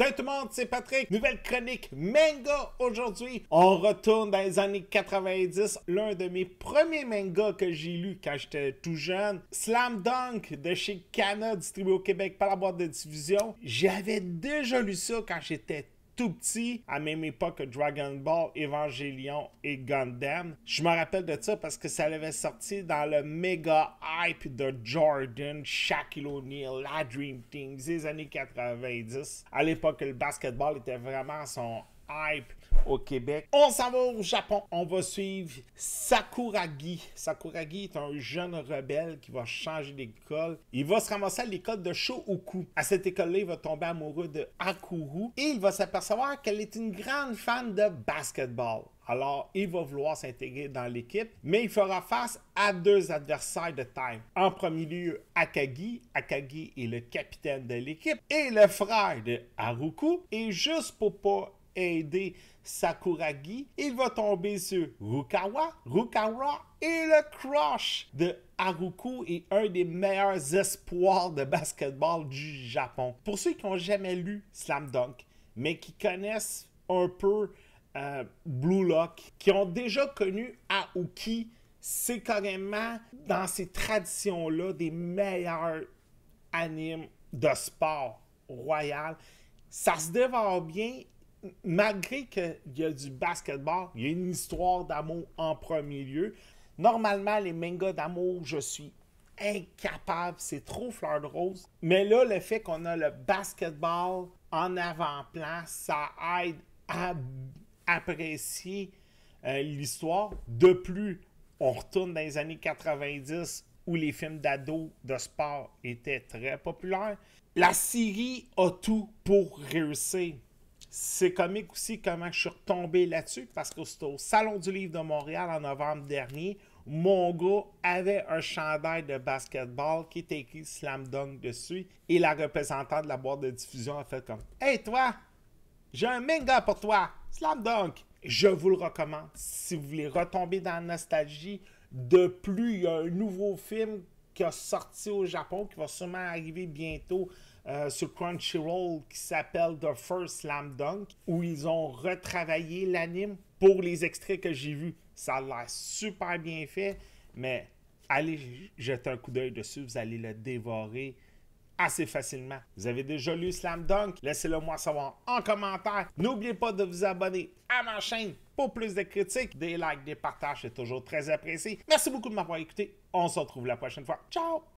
Salut tout le monde, c'est Patrick. Nouvelle chronique manga aujourd'hui. On retourne dans les années 90. L'un de mes premiers mangas que j'ai lu quand j'étais tout jeune. Slam Dunk de chez Cana, distribué au Québec par la boîte de diffusion. J'avais déjà lu ça quand j'étais tout petit, à même époque Dragon Ball, Evangelion et Gundam. Je me rappelle de ça parce que ça avait sorti dans le méga hype de Jordan, Shaquille O'Neal, la Dream Team, des années 90. À l'époque, le basketball était vraiment son hype au Québec. On s'en va au Japon. On va suivre Sakuragi. Sakuragi est un jeune rebelle qui va changer d'école. Il va se ramasser à l'école de Shohoku. À cette école-là, il va tomber amoureux de Akuru et il va s'apercevoir qu'elle est une grande fan de basketball. Alors, il va vouloir s'intégrer dans l'équipe, mais il fera face à deux adversaires de taille. En premier lieu, Akagi. Akagi est le capitaine de l'équipe et le frère de Haruku. Et juste pour pas aider Sakuragi. Il va tomber sur Rukawa, Rukawa et le crush de Haruku et un des meilleurs espoirs de basketball du Japon. Pour ceux qui n'ont jamais lu Slam Dunk, mais qui connaissent un peu euh, Blue Lock, qui ont déjà connu Aoki, c'est carrément dans ces traditions-là des meilleurs animes de sport royal. Ça se dévore bien malgré qu'il y a du basketball, il y a une histoire d'amour en premier lieu. Normalement, les mangas d'amour, je suis incapable, c'est trop fleur de rose. Mais là, le fait qu'on a le basketball en avant-plan, ça aide à apprécier euh, l'histoire. De plus, on retourne dans les années 90 où les films d'ados de sport étaient très populaires. La série a tout pour réussir c'est comique aussi comment je suis retombé là-dessus, parce que c'était au Salon du Livre de Montréal en novembre dernier. Mon gars avait un chandail de basketball qui était écrit Slam Dunk dessus, et la représentante de la boîte de diffusion a fait comme Hey, toi, j'ai un manga pour toi, Slam Dunk. Je vous le recommande. Si vous voulez retomber dans la nostalgie, de plus, il y a un nouveau film qui a sorti au Japon, qui va sûrement arriver bientôt euh, sur Crunchyroll, qui s'appelle The First Slam Dunk, où ils ont retravaillé l'anime pour les extraits que j'ai vus. Ça a l'air super bien fait, mais allez jeter un coup d'œil dessus, vous allez le dévorer assez facilement. Vous avez déjà lu Slam Dunk? Laissez-le moi savoir en commentaire. N'oubliez pas de vous abonner à ma chaîne plus de critiques, des likes, des partages, c'est toujours très apprécié. Merci beaucoup de m'avoir écouté. On se retrouve la prochaine fois. Ciao!